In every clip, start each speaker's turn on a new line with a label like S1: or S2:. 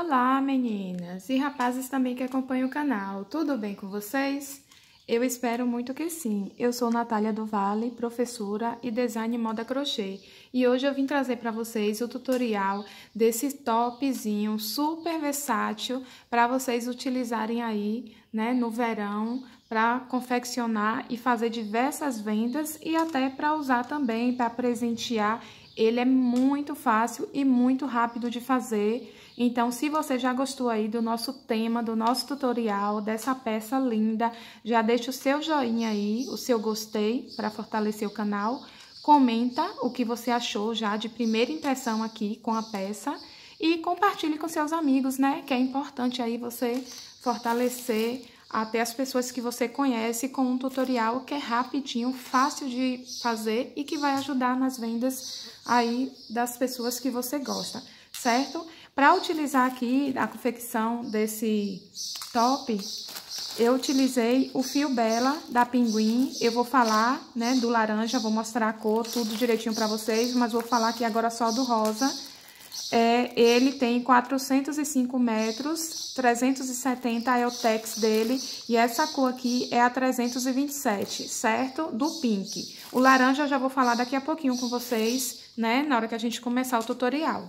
S1: Olá, meninas e rapazes também que acompanham o canal. Tudo bem com vocês? Eu espero muito que sim. Eu sou Natália do Vale, professora e design moda crochê, e hoje eu vim trazer para vocês o tutorial desse topzinho super versátil para vocês utilizarem aí, né, no verão, para confeccionar e fazer diversas vendas e até para usar também para presentear. Ele é muito fácil e muito rápido de fazer então, se você já gostou aí do nosso tema, do nosso tutorial, dessa peça linda, já deixa o seu joinha aí, o seu gostei para fortalecer o canal. Comenta o que você achou já de primeira impressão aqui com a peça e compartilhe com seus amigos, né? Que é importante aí você fortalecer até as pessoas que você conhece com um tutorial que é rapidinho, fácil de fazer e que vai ajudar nas vendas aí das pessoas que você gosta, certo? Para utilizar aqui a confecção desse top, eu utilizei o fio Bela da Pinguim. Eu vou falar, né, do laranja, vou mostrar a cor, tudo direitinho para vocês, mas vou falar aqui agora só do rosa. É, ele tem 405 metros, 370 é o tex dele e essa cor aqui é a 327, certo? Do pink. O laranja eu já vou falar daqui a pouquinho com vocês, né, na hora que a gente começar o tutorial.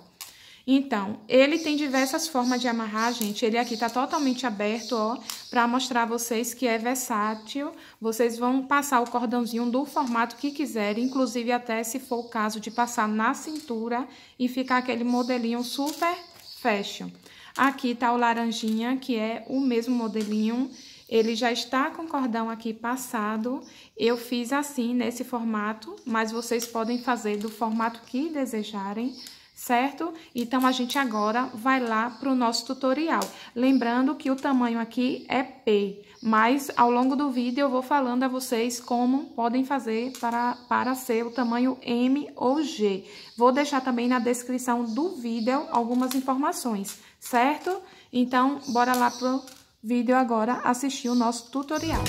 S1: Então, ele tem diversas formas de amarrar, gente. Ele aqui tá totalmente aberto, ó, pra mostrar a vocês que é versátil. Vocês vão passar o cordãozinho do formato que quiserem, inclusive até se for o caso de passar na cintura e ficar aquele modelinho super fashion. Aqui tá o laranjinha, que é o mesmo modelinho. Ele já está com cordão aqui passado. Eu fiz assim, nesse formato, mas vocês podem fazer do formato que desejarem certo? Então, a gente agora vai lá para o nosso tutorial. Lembrando que o tamanho aqui é P, mas ao longo do vídeo eu vou falando a vocês como podem fazer para, para ser o tamanho M ou G. Vou deixar também na descrição do vídeo algumas informações, certo? Então, bora lá pro vídeo agora assistir o nosso tutorial.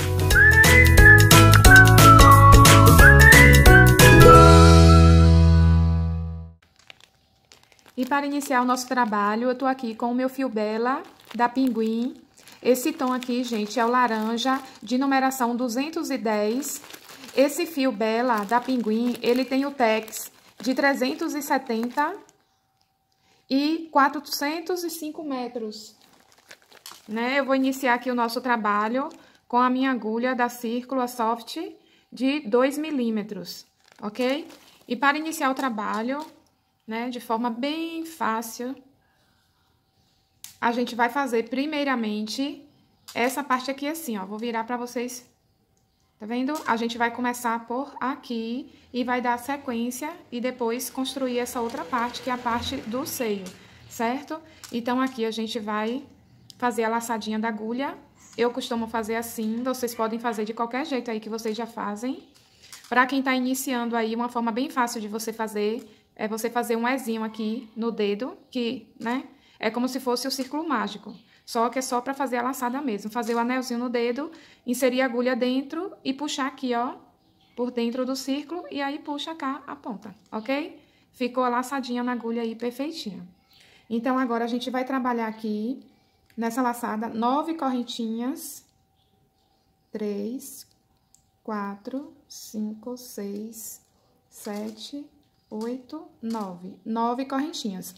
S1: E para iniciar o nosso trabalho, eu tô aqui com o meu fio Bela da Pinguim. Esse tom aqui, gente, é o laranja de numeração 210. Esse fio Bela da Pinguim, ele tem o tex de 370 e 405 metros. Né? Eu vou iniciar aqui o nosso trabalho com a minha agulha da Círcula Soft de 2 milímetros, ok? E para iniciar o trabalho, né? De forma bem fácil. A gente vai fazer primeiramente essa parte aqui assim, ó. Vou virar pra vocês, tá vendo? A gente vai começar por aqui e vai dar sequência e depois construir essa outra parte, que é a parte do seio, certo? Então, aqui a gente vai fazer a laçadinha da agulha. Eu costumo fazer assim, vocês podem fazer de qualquer jeito aí que vocês já fazem. Para quem está iniciando aí, uma forma bem fácil de você fazer é você fazer um Ezinho aqui no dedo, que, né? É como se fosse o círculo mágico. Só que é só para fazer a laçada mesmo. Fazer o anelzinho no dedo, inserir a agulha dentro e puxar aqui, ó, por dentro do círculo. E aí puxa cá a ponta, ok? Ficou a laçadinha na agulha aí perfeitinha. Então, agora a gente vai trabalhar aqui, nessa laçada, nove correntinhas. Três, quatro, cinco, seis, sete, oito, nove. Nove correntinhas.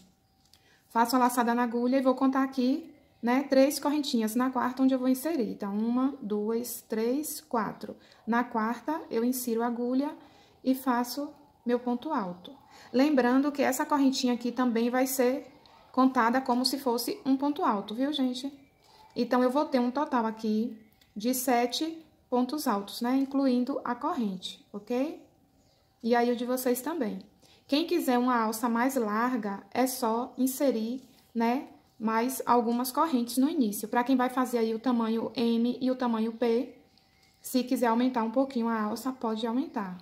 S1: Faço a laçada na agulha e vou contar aqui, né, três correntinhas na quarta, onde eu vou inserir. Então, uma, duas, três, quatro. Na quarta, eu insiro a agulha e faço meu ponto alto. Lembrando que essa correntinha aqui também vai ser contada como se fosse um ponto alto, viu, gente? Então, eu vou ter um total aqui de sete pontos altos, né? Incluindo a corrente, ok? E aí, o de vocês também. Quem quiser uma alça mais larga, é só inserir, né, mais algumas correntes no início. Para quem vai fazer aí o tamanho M e o tamanho P, se quiser aumentar um pouquinho a alça, pode aumentar.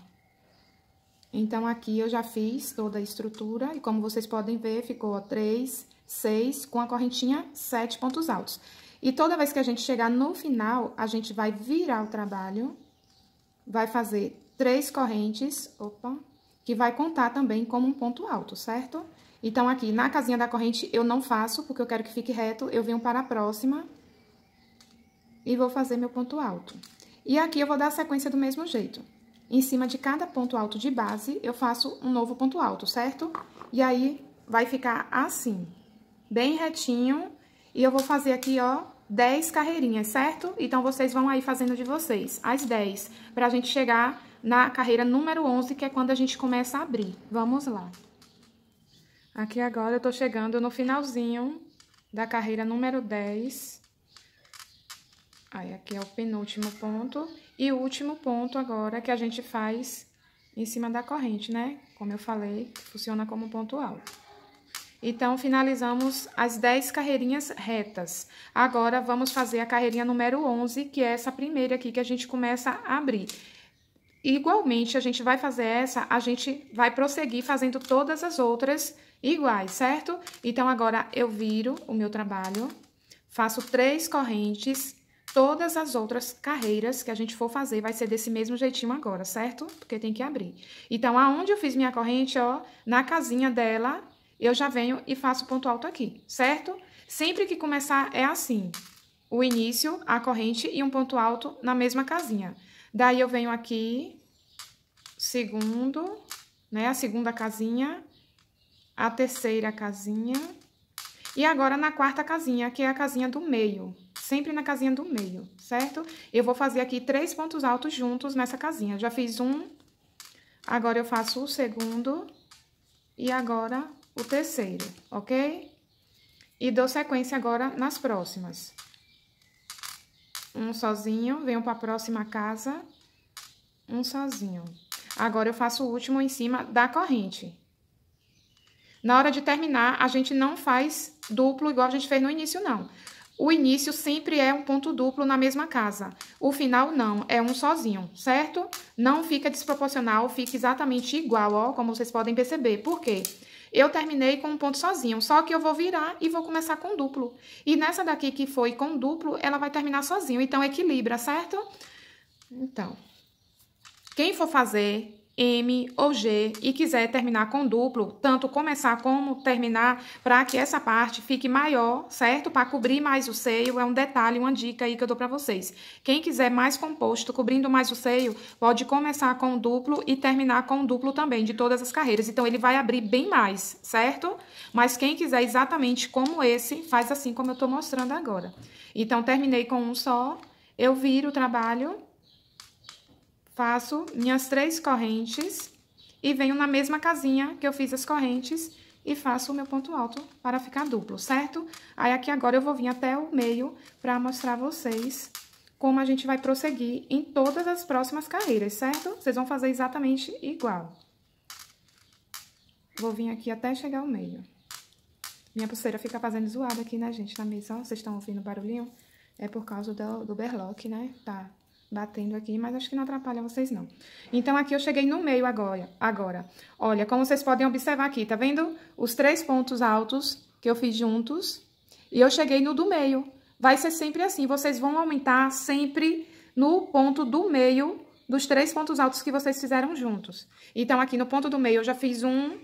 S1: Então, aqui eu já fiz toda a estrutura e como vocês podem ver, ficou 3, 6, com a correntinha 7 pontos altos. E toda vez que a gente chegar no final, a gente vai virar o trabalho, vai fazer três correntes, opa, que vai contar também como um ponto alto, certo? Então, aqui na casinha da corrente eu não faço, porque eu quero que fique reto, eu venho para a próxima e vou fazer meu ponto alto. E aqui eu vou dar a sequência do mesmo jeito. Em cima de cada ponto alto de base, eu faço um novo ponto alto, certo? E aí, vai ficar assim, bem retinho, e eu vou fazer aqui, ó, 10 carreirinhas, certo? Então, vocês vão aí fazendo de vocês, as 10, pra gente chegar na carreira número 11, que é quando a gente começa a abrir. Vamos lá. Aqui agora eu tô chegando no finalzinho da carreira número 10. Aí aqui é o penúltimo ponto. E o último ponto agora que a gente faz em cima da corrente, né? Como eu falei, funciona como ponto alto. Então, finalizamos as 10 carreirinhas retas. Agora, vamos fazer a carreirinha número 11, que é essa primeira aqui que a gente começa a abrir igualmente a gente vai fazer essa, a gente vai prosseguir fazendo todas as outras iguais, certo? Então, agora eu viro o meu trabalho, faço três correntes, todas as outras carreiras que a gente for fazer vai ser desse mesmo jeitinho agora, certo? Porque tem que abrir. Então, aonde eu fiz minha corrente, ó, na casinha dela, eu já venho e faço ponto alto aqui, certo? Sempre que começar é assim, o início, a corrente e um ponto alto na mesma casinha. Daí, eu venho aqui, segundo, né? A segunda casinha, a terceira casinha. E agora, na quarta casinha, que é a casinha do meio. Sempre na casinha do meio, certo? Eu vou fazer aqui três pontos altos juntos nessa casinha. Já fiz um, agora eu faço o segundo e agora o terceiro, ok? E dou sequência agora nas próximas um sozinho, venho para a próxima casa, um sozinho. Agora, eu faço o último em cima da corrente. Na hora de terminar, a gente não faz duplo igual a gente fez no início, não. O início sempre é um ponto duplo na mesma casa. O final não, é um sozinho, certo? Não fica desproporcional, fica exatamente igual, ó, como vocês podem perceber. Por quê? Porque... Eu terminei com um ponto sozinho, só que eu vou virar e vou começar com duplo. E nessa daqui que foi com duplo, ela vai terminar sozinho. Então, equilibra, certo? Então, quem for fazer M ou G e quiser terminar com duplo, tanto começar como terminar, para que essa parte fique maior, certo? Para cobrir mais o seio, é um detalhe, uma dica aí que eu dou para vocês. Quem quiser mais composto, cobrindo mais o seio, pode começar com duplo e terminar com duplo também, de todas as carreiras. Então, ele vai abrir bem mais, certo? Mas quem quiser exatamente como esse, faz assim como eu estou mostrando agora. Então, terminei com um só, eu viro o trabalho faço minhas três correntes e venho na mesma casinha que eu fiz as correntes e faço o meu ponto alto para ficar duplo, certo? Aí, aqui agora eu vou vir até o meio para mostrar a vocês como a gente vai prosseguir em todas as próximas carreiras, certo? Vocês vão fazer exatamente igual. Vou vir aqui até chegar ao meio. Minha pulseira fica fazendo zoada aqui, né, gente, na mesa. vocês estão ouvindo o barulhinho? É por causa do, do berlock, né? Tá batendo aqui, mas acho que não atrapalha vocês, não. Então, aqui eu cheguei no meio agora. agora. Olha, como vocês podem observar aqui, tá vendo? Os três pontos altos que eu fiz juntos, e eu cheguei no do meio. Vai ser sempre assim, vocês vão aumentar sempre no ponto do meio dos três pontos altos que vocês fizeram juntos. Então, aqui no ponto do meio, eu já fiz um,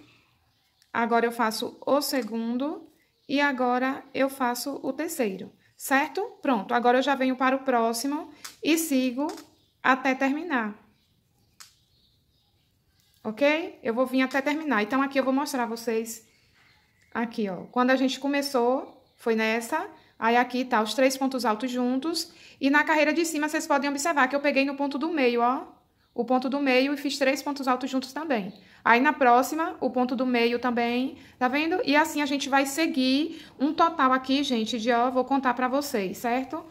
S1: agora eu faço o segundo, e agora eu faço o terceiro certo? Pronto, agora eu já venho para o próximo e sigo até terminar. Ok? Eu vou vir até terminar. Então, aqui eu vou mostrar vocês, aqui, ó. Quando a gente começou, foi nessa, aí aqui tá os três pontos altos juntos, e na carreira de cima, vocês podem observar que eu peguei no ponto do meio, ó o ponto do meio e fiz três pontos altos juntos também. Aí na próxima, o ponto do meio também, tá vendo? E assim a gente vai seguir um total aqui, gente, de ó, vou contar pra vocês, certo?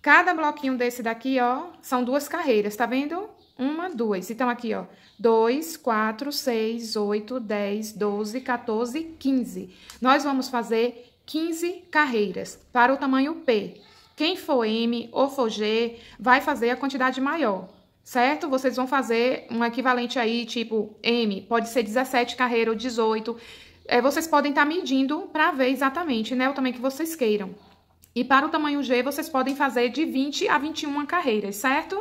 S1: Cada bloquinho desse daqui, ó, são duas carreiras, tá vendo? Uma, duas. Então, aqui, ó, dois, quatro, seis, oito, dez, doze, quatorze, quinze. Nós vamos fazer quinze carreiras para o tamanho P. Quem for M ou for G vai fazer a quantidade maior certo? Vocês vão fazer um equivalente aí, tipo M, pode ser 17 carreira ou 18. É, vocês podem estar tá medindo para ver exatamente, né, o tamanho que vocês queiram. E para o tamanho G, vocês podem fazer de 20 a 21 carreiras, certo?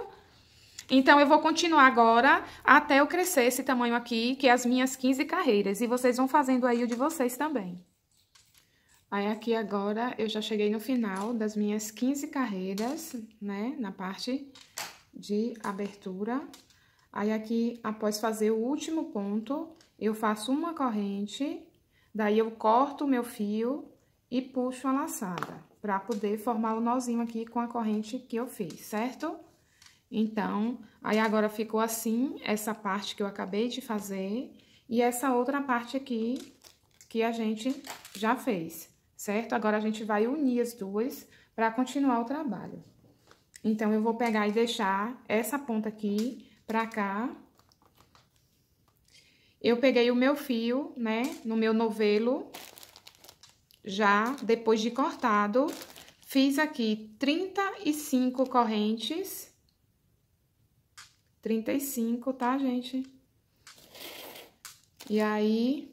S1: Então, eu vou continuar agora até eu crescer esse tamanho aqui, que é as minhas 15 carreiras. E vocês vão fazendo aí o de vocês também. Aí, aqui agora, eu já cheguei no final das minhas 15 carreiras, né, na parte de abertura. Aí, aqui, após fazer o último ponto, eu faço uma corrente, daí eu corto o meu fio e puxo a laçada, para poder formar o nozinho aqui com a corrente que eu fiz, certo? Então, aí agora ficou assim, essa parte que eu acabei de fazer, e essa outra parte aqui que a gente já fez, certo? Agora, a gente vai unir as duas para continuar o trabalho. Então, eu vou pegar e deixar essa ponta aqui pra cá. Eu peguei o meu fio, né, no meu novelo, já depois de cortado, fiz aqui 35 correntes. 35, tá, gente? E aí,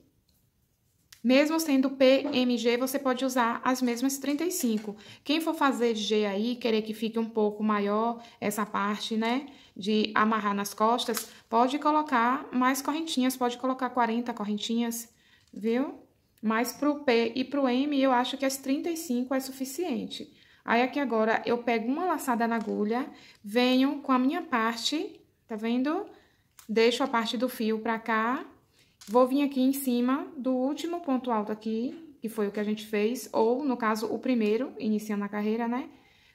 S1: mesmo sendo PMG, você pode usar as mesmas 35. Quem for fazer G aí, querer que fique um pouco maior essa parte, né, de amarrar nas costas, pode colocar mais correntinhas, pode colocar 40 correntinhas, viu? Mas pro P e pro M, eu acho que as 35 é suficiente. Aí, aqui agora, eu pego uma laçada na agulha, venho com a minha parte, tá vendo? Deixo a parte do fio pra cá, Vou vir aqui em cima do último ponto alto aqui, que foi o que a gente fez, ou, no caso, o primeiro, iniciando a carreira, né?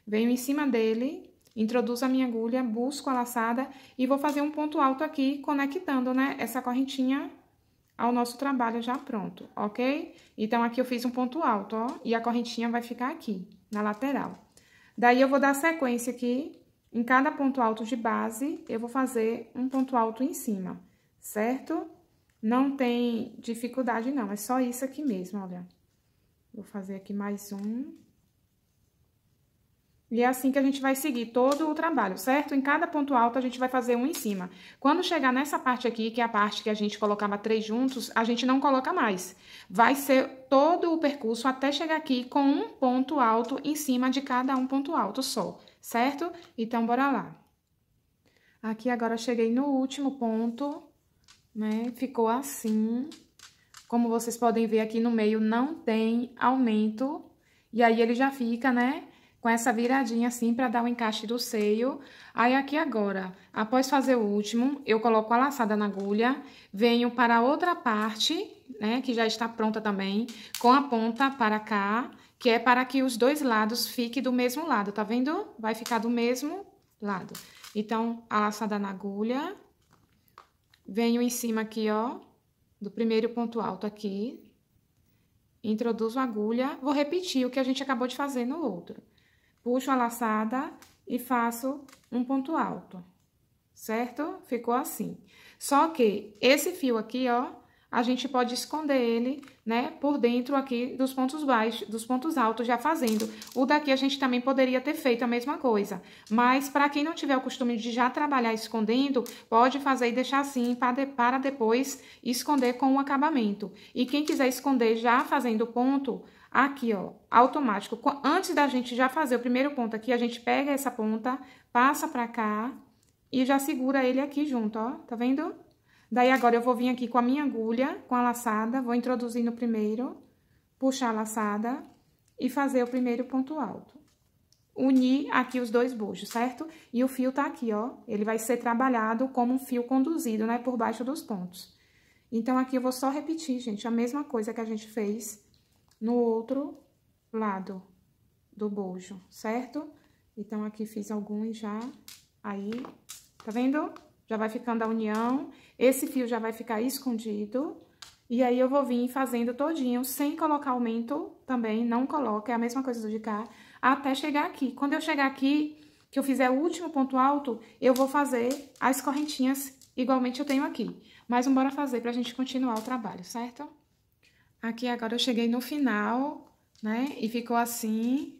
S1: Venho em cima dele, introduzo a minha agulha, busco a laçada e vou fazer um ponto alto aqui, conectando, né, essa correntinha ao nosso trabalho já pronto, ok? Então, aqui eu fiz um ponto alto, ó, e a correntinha vai ficar aqui, na lateral. Daí, eu vou dar sequência aqui, em cada ponto alto de base, eu vou fazer um ponto alto em cima, certo? Não tem dificuldade, não. É só isso aqui mesmo, olha. Vou fazer aqui mais um. E é assim que a gente vai seguir todo o trabalho, certo? Em cada ponto alto, a gente vai fazer um em cima. Quando chegar nessa parte aqui, que é a parte que a gente colocava três juntos, a gente não coloca mais. Vai ser todo o percurso até chegar aqui com um ponto alto em cima de cada um ponto alto só, certo? Então, bora lá. Aqui agora cheguei no último ponto, né? Ficou assim. Como vocês podem ver aqui no meio, não tem aumento. E aí, ele já fica, né? Com essa viradinha assim, pra dar o encaixe do seio. Aí, aqui agora, após fazer o último, eu coloco a laçada na agulha. Venho para a outra parte, né? Que já está pronta também. Com a ponta para cá, que é para que os dois lados fiquem do mesmo lado, tá vendo? Vai ficar do mesmo lado. Então, a laçada na agulha Venho em cima aqui, ó, do primeiro ponto alto aqui. Introduzo a agulha. Vou repetir o que a gente acabou de fazer no outro. Puxo a laçada e faço um ponto alto, certo? Ficou assim. Só que esse fio aqui, ó, a gente pode esconder ele, né, por dentro aqui dos pontos baixos, dos pontos altos já fazendo. O daqui a gente também poderia ter feito a mesma coisa, mas para quem não tiver o costume de já trabalhar escondendo, pode fazer e deixar assim para depois esconder com o acabamento. E quem quiser esconder já fazendo ponto, aqui, ó, automático. Antes da gente já fazer o primeiro ponto aqui, a gente pega essa ponta, passa pra cá e já segura ele aqui junto, ó, tá vendo? Daí, agora, eu vou vir aqui com a minha agulha, com a laçada, vou introduzir no primeiro, puxar a laçada e fazer o primeiro ponto alto. Unir aqui os dois bujos, certo? E o fio tá aqui, ó, ele vai ser trabalhado como um fio conduzido, né, por baixo dos pontos. Então, aqui eu vou só repetir, gente, a mesma coisa que a gente fez no outro lado do bojo, certo? Então, aqui fiz alguns já, aí, tá vendo? Já vai ficando a união. Esse fio já vai ficar escondido. E aí, eu vou vir fazendo todinho, sem colocar aumento também, não coloca, é a mesma coisa do de cá, até chegar aqui. Quando eu chegar aqui, que eu fizer o último ponto alto, eu vou fazer as correntinhas igualmente eu tenho aqui. Mas bora fazer pra gente continuar o trabalho, certo? Aqui agora eu cheguei no final, né, e ficou assim.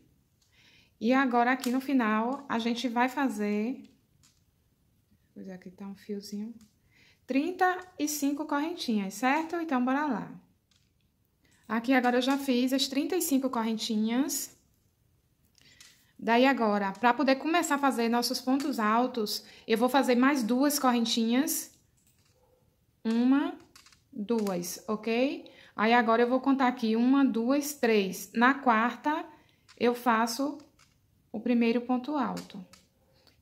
S1: E agora aqui no final, a gente vai fazer... Vou aqui tá um fiozinho... 35 correntinhas, certo? Então, bora lá. Aqui agora eu já fiz as 35 correntinhas. Daí agora, para poder começar a fazer nossos pontos altos, eu vou fazer mais duas correntinhas. Uma, duas, ok? Aí agora eu vou contar aqui, uma, duas, três. Na quarta, eu faço o primeiro ponto alto.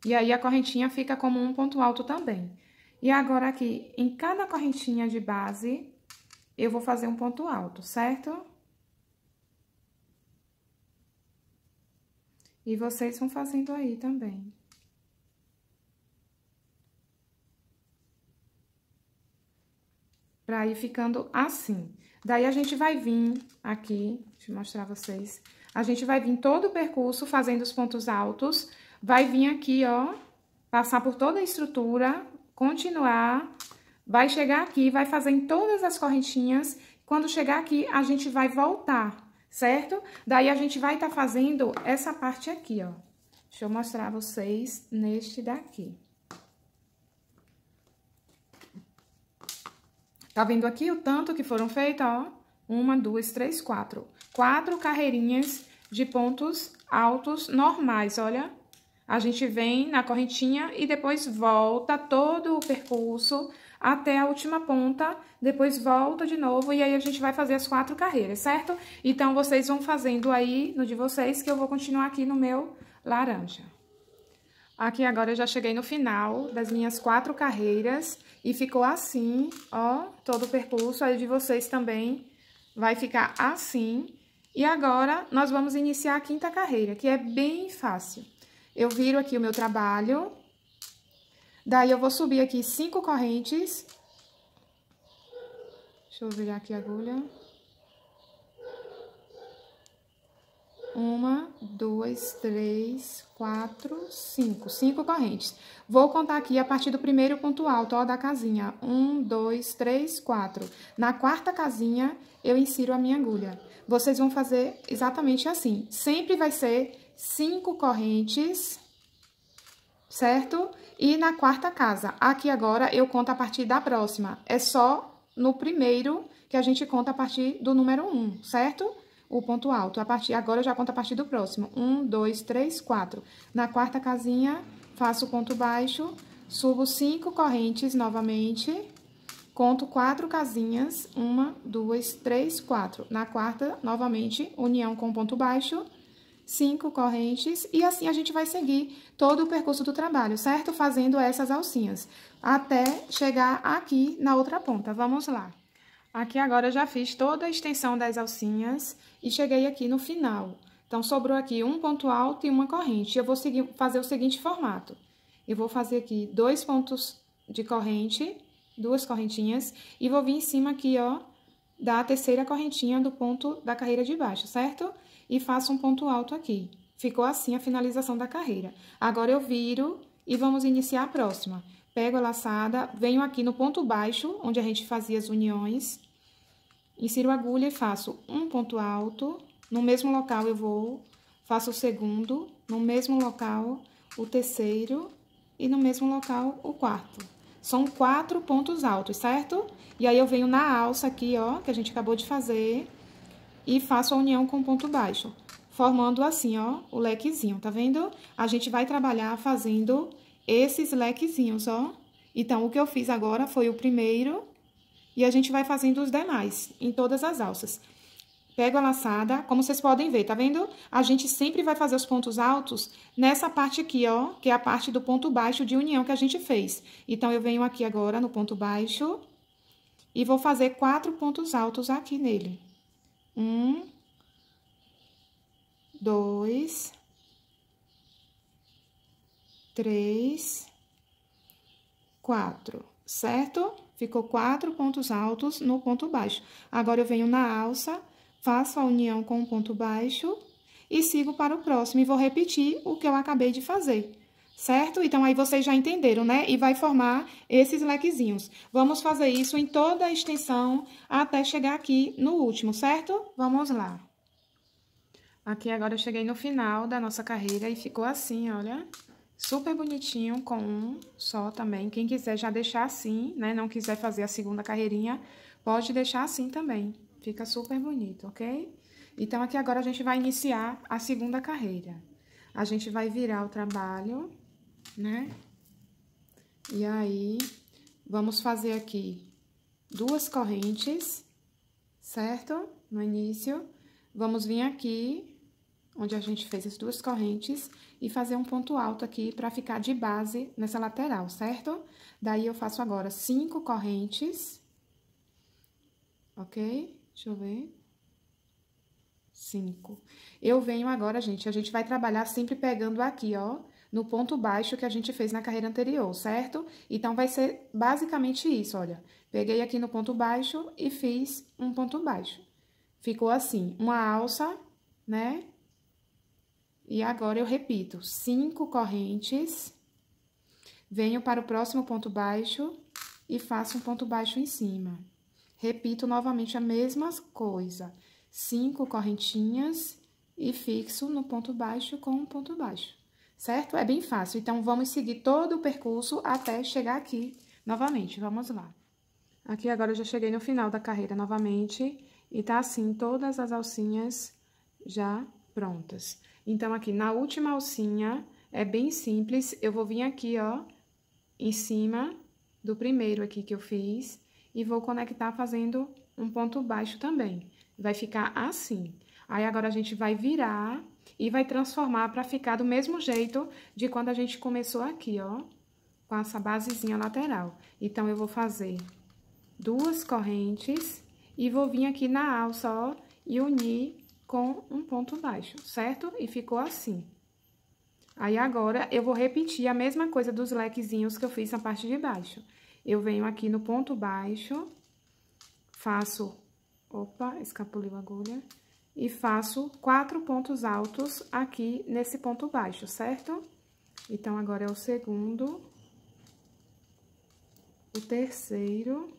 S1: E aí, a correntinha fica como um ponto alto também. E agora aqui, em cada correntinha de base, eu vou fazer um ponto alto, certo? E vocês vão fazendo aí também. Pra ir ficando assim. Daí, a gente vai vir aqui, deixa eu mostrar vocês. A gente vai vir todo o percurso fazendo os pontos altos, vai vir aqui, ó, passar por toda a estrutura continuar, vai chegar aqui, vai fazer em todas as correntinhas. Quando chegar aqui, a gente vai voltar, certo? Daí, a gente vai estar tá fazendo essa parte aqui, ó. Deixa eu mostrar a vocês neste daqui. Tá vendo aqui o tanto que foram feitas, ó? Uma, duas, três, quatro. Quatro carreirinhas de pontos altos normais, olha. Olha. A gente vem na correntinha e depois volta todo o percurso até a última ponta, depois volta de novo e aí a gente vai fazer as quatro carreiras, certo? Então, vocês vão fazendo aí no de vocês que eu vou continuar aqui no meu laranja. Aqui agora eu já cheguei no final das minhas quatro carreiras e ficou assim, ó, todo o percurso. Aí de vocês também vai ficar assim. E agora, nós vamos iniciar a quinta carreira, que é bem fácil. Eu viro aqui o meu trabalho. Daí, eu vou subir aqui cinco correntes. Deixa eu virar aqui a agulha. Uma, duas, três, quatro, cinco. Cinco correntes. Vou contar aqui a partir do primeiro ponto alto, ó, da casinha. Um, dois, três, quatro. Na quarta casinha, eu insiro a minha agulha. Vocês vão fazer exatamente assim. Sempre vai ser cinco correntes, certo? E na quarta casa. Aqui agora eu conto a partir da próxima. É só no primeiro que a gente conta a partir do número um, certo? O ponto alto. A partir agora eu já conto a partir do próximo. Um, dois, três, quatro. Na quarta casinha, faço o ponto baixo, subo cinco correntes novamente. Conto quatro casinhas, uma, duas, três, quatro. Na quarta, novamente, união com ponto baixo cinco correntes e assim a gente vai seguir todo o percurso do trabalho, certo? Fazendo essas alcinhas até chegar aqui na outra ponta. Vamos lá. Aqui agora eu já fiz toda a extensão das alcinhas e cheguei aqui no final. Então, sobrou aqui um ponto alto e uma corrente. Eu vou seguir, fazer o seguinte formato. Eu vou fazer aqui dois pontos de corrente, duas correntinhas, e vou vir em cima aqui, ó, da terceira correntinha do ponto da carreira de baixo, certo? e faço um ponto alto aqui. Ficou assim a finalização da carreira. Agora, eu viro e vamos iniciar a próxima. Pego a laçada, venho aqui no ponto baixo, onde a gente fazia as uniões, insiro a agulha e faço um ponto alto, no mesmo local eu vou, faço o segundo, no mesmo local o terceiro e no mesmo local o quarto. São quatro pontos altos, certo? E aí, eu venho na alça aqui, ó, que a gente acabou de fazer, e faço a união com ponto baixo, formando assim, ó, o lequezinho, tá vendo? A gente vai trabalhar fazendo esses lequezinhos, ó. Então, o que eu fiz agora foi o primeiro e a gente vai fazendo os demais em todas as alças. Pego a laçada, como vocês podem ver, tá vendo? A gente sempre vai fazer os pontos altos nessa parte aqui, ó, que é a parte do ponto baixo de união que a gente fez. Então, eu venho aqui agora no ponto baixo e vou fazer quatro pontos altos aqui nele. Um, dois, três, quatro, certo? Ficou quatro pontos altos no ponto baixo. Agora, eu venho na alça, faço a união com o ponto baixo e sigo para o próximo. E vou repetir o que eu acabei de fazer certo? Então, aí vocês já entenderam, né? E vai formar esses lequezinhos. Vamos fazer isso em toda a extensão até chegar aqui no último, certo? Vamos lá. Aqui agora eu cheguei no final da nossa carreira e ficou assim, olha. Super bonitinho, com um só também. Quem quiser já deixar assim, né? Não quiser fazer a segunda carreirinha, pode deixar assim também. Fica super bonito, ok? Então, aqui agora a gente vai iniciar a segunda carreira. A gente vai virar o trabalho né? E aí, vamos fazer aqui duas correntes, certo? No início, vamos vir aqui, onde a gente fez as duas correntes, e fazer um ponto alto aqui pra ficar de base nessa lateral, certo? Daí, eu faço agora cinco correntes, ok? Deixa eu ver... cinco. Eu venho agora, gente, a gente vai trabalhar sempre pegando aqui, ó, no ponto baixo que a gente fez na carreira anterior, certo? Então, vai ser basicamente isso, olha. Peguei aqui no ponto baixo e fiz um ponto baixo. Ficou assim, uma alça, né? E agora, eu repito, cinco correntes, venho para o próximo ponto baixo e faço um ponto baixo em cima. Repito novamente a mesma coisa, cinco correntinhas e fixo no ponto baixo com um ponto baixo certo? É bem fácil. Então, vamos seguir todo o percurso até chegar aqui novamente. Vamos lá. Aqui agora eu já cheguei no final da carreira novamente e tá assim todas as alcinhas já prontas. Então, aqui na última alcinha, é bem simples, eu vou vir aqui, ó, em cima do primeiro aqui que eu fiz e vou conectar fazendo um ponto baixo também. Vai ficar assim. Aí agora a gente vai virar e vai transformar para ficar do mesmo jeito de quando a gente começou aqui, ó. Com essa basezinha lateral. Então, eu vou fazer duas correntes e vou vir aqui na alça, ó, e unir com um ponto baixo, certo? E ficou assim. Aí, agora, eu vou repetir a mesma coisa dos lequezinhos que eu fiz na parte de baixo. Eu venho aqui no ponto baixo, faço... Opa, escapuliu a agulha e faço quatro pontos altos aqui nesse ponto baixo, certo? Então, agora é o segundo, o terceiro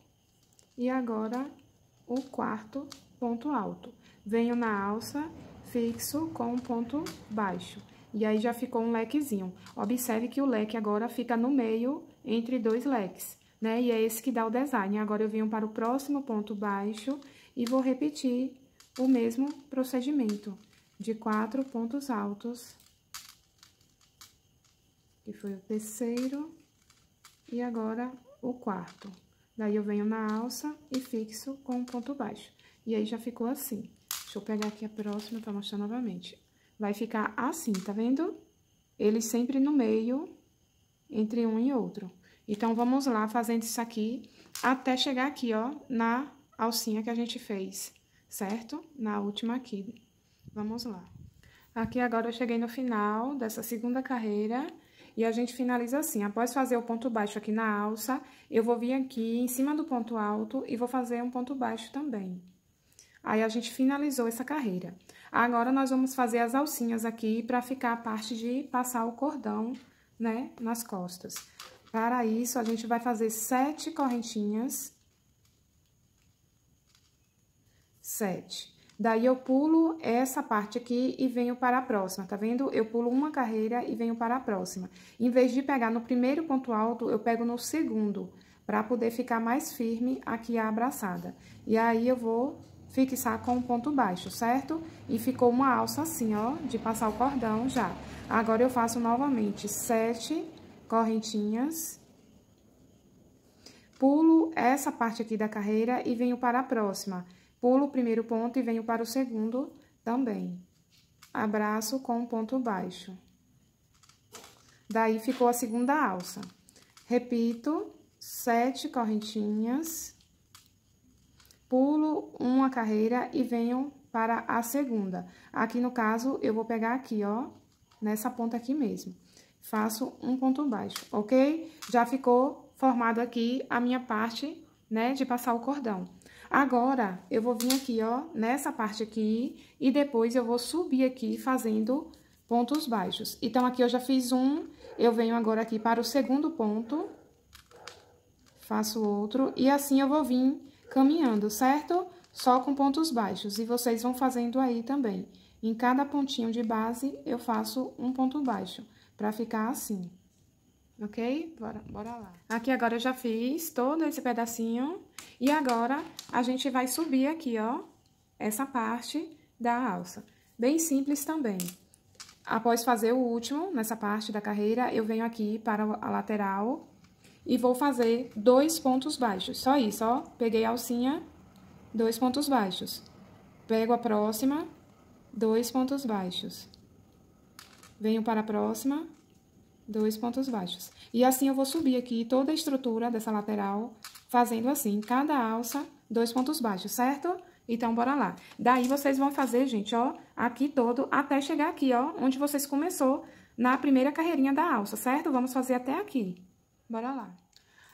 S1: e agora o quarto ponto alto. Venho na alça, fixo com um ponto baixo. E aí, já ficou um lequezinho. Observe que o leque agora fica no meio entre dois leques, né? E é esse que dá o design. Agora, eu venho para o próximo ponto baixo e vou repetir o mesmo procedimento de quatro pontos altos, que foi o terceiro, e agora o quarto. Daí, eu venho na alça e fixo com um ponto baixo. E aí, já ficou assim. Deixa eu pegar aqui a próxima para mostrar novamente. Vai ficar assim, tá vendo? Ele sempre no meio, entre um e outro. Então, vamos lá fazendo isso aqui até chegar aqui, ó, na alcinha que a gente fez certo? Na última aqui. Vamos lá. Aqui agora eu cheguei no final dessa segunda carreira e a gente finaliza assim. Após fazer o ponto baixo aqui na alça, eu vou vir aqui em cima do ponto alto e vou fazer um ponto baixo também. Aí, a gente finalizou essa carreira. Agora, nós vamos fazer as alcinhas aqui pra ficar a parte de passar o cordão, né, nas costas. Para isso, a gente vai fazer sete correntinhas sete. Daí eu pulo essa parte aqui e venho para a próxima, tá vendo? Eu pulo uma carreira e venho para a próxima. Em vez de pegar no primeiro ponto alto, eu pego no segundo, para poder ficar mais firme aqui a abraçada. E aí, eu vou fixar com o ponto baixo, certo? E ficou uma alça assim, ó, de passar o cordão já. Agora, eu faço novamente sete correntinhas. Pulo essa parte aqui da carreira e venho para a próxima. Pulo o primeiro ponto e venho para o segundo também. Abraço com um ponto baixo. Daí, ficou a segunda alça. Repito, sete correntinhas. Pulo uma carreira e venho para a segunda. Aqui, no caso, eu vou pegar aqui, ó, nessa ponta aqui mesmo. Faço um ponto baixo, ok? Já ficou formado aqui a minha parte, né, de passar o cordão. Agora, eu vou vir aqui, ó, nessa parte aqui, e depois eu vou subir aqui fazendo pontos baixos. Então, aqui eu já fiz um, eu venho agora aqui para o segundo ponto, faço outro, e assim eu vou vir caminhando, certo? Só com pontos baixos, e vocês vão fazendo aí também. Em cada pontinho de base, eu faço um ponto baixo, pra ficar assim ok? Bora, bora lá. Aqui agora eu já fiz todo esse pedacinho. E agora, a gente vai subir aqui, ó, essa parte da alça. Bem simples também. Após fazer o último, nessa parte da carreira, eu venho aqui para a lateral e vou fazer dois pontos baixos. Só isso, ó. Peguei a alcinha, dois pontos baixos. Pego a próxima, dois pontos baixos. Venho para a próxima, dois pontos baixos. E assim eu vou subir aqui toda a estrutura dessa lateral, fazendo assim, cada alça, dois pontos baixos, certo? Então, bora lá. Daí, vocês vão fazer, gente, ó, aqui todo, até chegar aqui, ó, onde vocês começou na primeira carreirinha da alça, certo? Vamos fazer até aqui. Bora lá.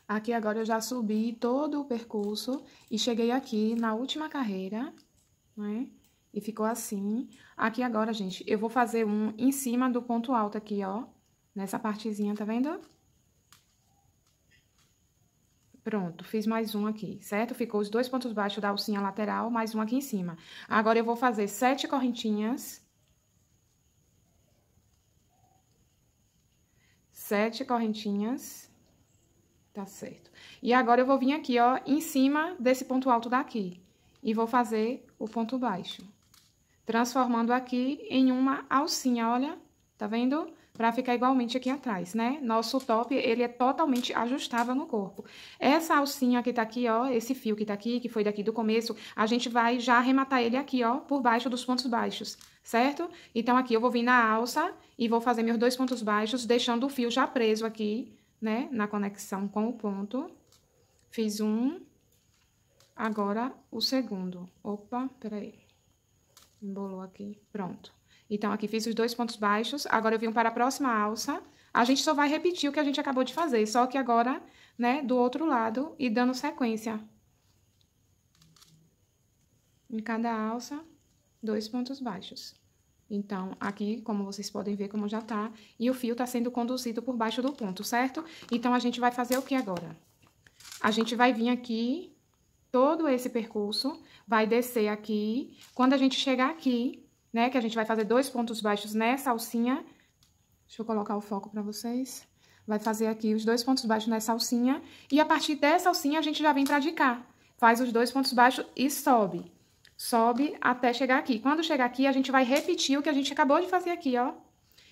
S1: Aqui agora eu já subi todo o percurso e cheguei aqui na última carreira, né? E ficou assim. Aqui agora, gente, eu vou fazer um em cima do ponto alto aqui, ó nessa partezinha, tá vendo? Pronto, fiz mais um aqui, certo? Ficou os dois pontos baixos da alcinha lateral, mais um aqui em cima. Agora, eu vou fazer sete correntinhas. Sete correntinhas. Tá certo. E agora, eu vou vir aqui, ó, em cima desse ponto alto daqui. E vou fazer o ponto baixo. Transformando aqui em uma alcinha, olha, tá vendo? para ficar igualmente aqui atrás, né? Nosso top, ele é totalmente ajustável no corpo. Essa alcinha que tá aqui, ó, esse fio que tá aqui, que foi daqui do começo, a gente vai já arrematar ele aqui, ó, por baixo dos pontos baixos, certo? Então, aqui eu vou vir na alça e vou fazer meus dois pontos baixos, deixando o fio já preso aqui, né, na conexão com o ponto. Fiz um, agora o segundo. Opa, peraí. Embolou aqui, pronto. Então, aqui fiz os dois pontos baixos. Agora, eu vim para a próxima alça. A gente só vai repetir o que a gente acabou de fazer, só que agora, né, do outro lado e dando sequência. Em cada alça, dois pontos baixos. Então, aqui, como vocês podem ver, como já tá, e o fio tá sendo conduzido por baixo do ponto, certo? Então, a gente vai fazer o que agora? A gente vai vir aqui, todo esse percurso, vai descer aqui. Quando a gente chegar aqui, né? Que a gente vai fazer dois pontos baixos nessa alcinha. Deixa eu colocar o foco pra vocês. Vai fazer aqui os dois pontos baixos nessa alcinha. E a partir dessa alcinha, a gente já vem pra de cá. Faz os dois pontos baixos e sobe. Sobe até chegar aqui. Quando chegar aqui, a gente vai repetir o que a gente acabou de fazer aqui, ó.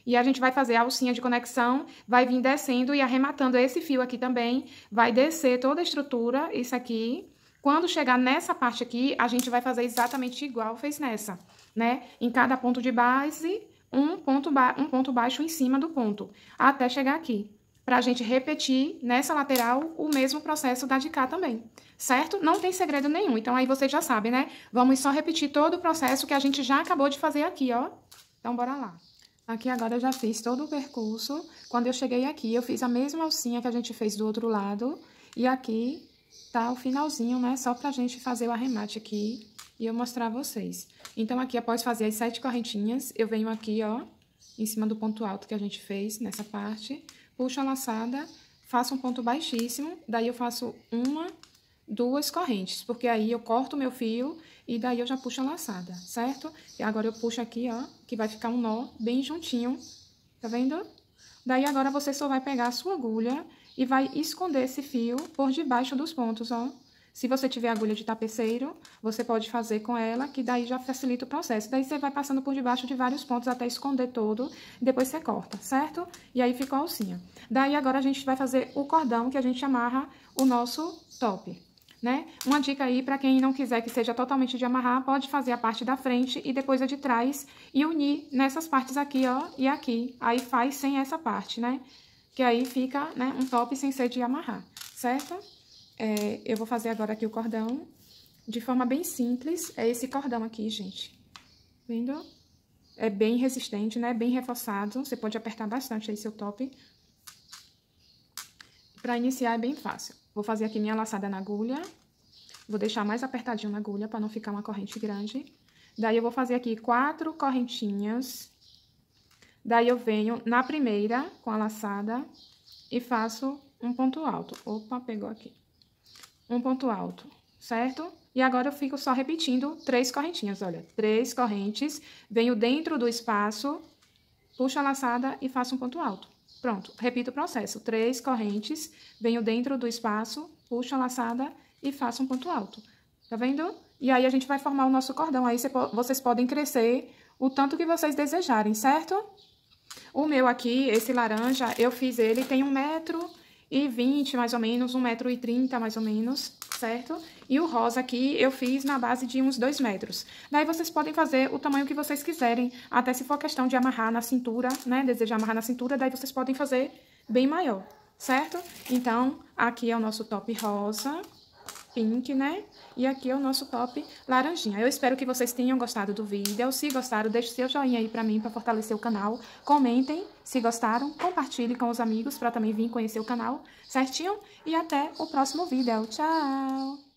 S1: E a gente vai fazer a alcinha de conexão, vai vir descendo e arrematando esse fio aqui também. Vai descer toda a estrutura, isso aqui. Quando chegar nessa parte aqui, a gente vai fazer exatamente igual fez nessa né? Em cada ponto de base, um ponto, ba um ponto baixo em cima do ponto, até chegar aqui. Para a gente repetir nessa lateral o mesmo processo da de cá também, certo? Não tem segredo nenhum, então aí vocês já sabem, né? Vamos só repetir todo o processo que a gente já acabou de fazer aqui, ó. Então, bora lá. Aqui agora eu já fiz todo o percurso. Quando eu cheguei aqui, eu fiz a mesma alcinha que a gente fez do outro lado. E aqui tá o finalzinho, né? Só pra gente fazer o arremate aqui e eu mostrar a vocês. Então, aqui, após fazer as sete correntinhas, eu venho aqui, ó, em cima do ponto alto que a gente fez nessa parte, puxo a laçada, faço um ponto baixíssimo, daí eu faço uma, duas correntes, porque aí eu corto o meu fio e daí eu já puxo a laçada, certo? E agora eu puxo aqui, ó, que vai ficar um nó bem juntinho, tá vendo? Daí agora você só vai pegar a sua agulha e vai esconder esse fio por debaixo dos pontos, ó. Se você tiver agulha de tapeceiro, você pode fazer com ela, que daí já facilita o processo. Daí você vai passando por debaixo de vários pontos até esconder todo, depois você corta, certo? E aí ficou a alcinha. Daí agora a gente vai fazer o cordão que a gente amarra o nosso top. Né? Uma dica aí para quem não quiser que seja totalmente de amarrar, pode fazer a parte da frente e depois a de trás e unir nessas partes aqui, ó, e aqui. Aí faz sem essa parte, né? Que aí fica, né, um top sem ser de amarrar, certo? É, eu vou fazer agora aqui o cordão de forma bem simples. É esse cordão aqui, gente. Vendo? É bem resistente, né? Bem reforçado. Você pode apertar bastante aí seu top. Pra iniciar é bem fácil. Vou fazer aqui minha laçada na agulha. Vou deixar mais apertadinho na agulha pra não ficar uma corrente grande. Daí, eu vou fazer aqui quatro correntinhas. Daí, eu venho na primeira com a laçada e faço um ponto alto. Opa, pegou aqui um ponto alto, certo? E agora eu fico só repetindo três correntinhas, olha. Três correntes, venho dentro do espaço, puxo a laçada e faço um ponto alto. Pronto, repito o processo. Três correntes, venho dentro do espaço, puxo a laçada e faço um ponto alto. Tá vendo? E aí, a gente vai formar o nosso cordão. Aí, cê, vocês podem crescer o tanto que vocês desejarem, certo? O meu aqui, esse laranja, eu fiz ele, tem um metro e 20, mais ou menos, 130 metro e mais ou menos, certo? E o rosa aqui eu fiz na base de uns 2 metros. Daí vocês podem fazer o tamanho que vocês quiserem, até se for questão de amarrar na cintura, né? Desejar amarrar na cintura, daí vocês podem fazer bem maior, certo? Então, aqui é o nosso top rosa pink, né? E aqui é o nosso top laranjinha. Eu espero que vocês tenham gostado do vídeo. Se gostaram, deixe seu joinha aí pra mim, pra fortalecer o canal. Comentem se gostaram, compartilhe com os amigos pra também vir conhecer o canal, certinho? E até o próximo vídeo. Tchau!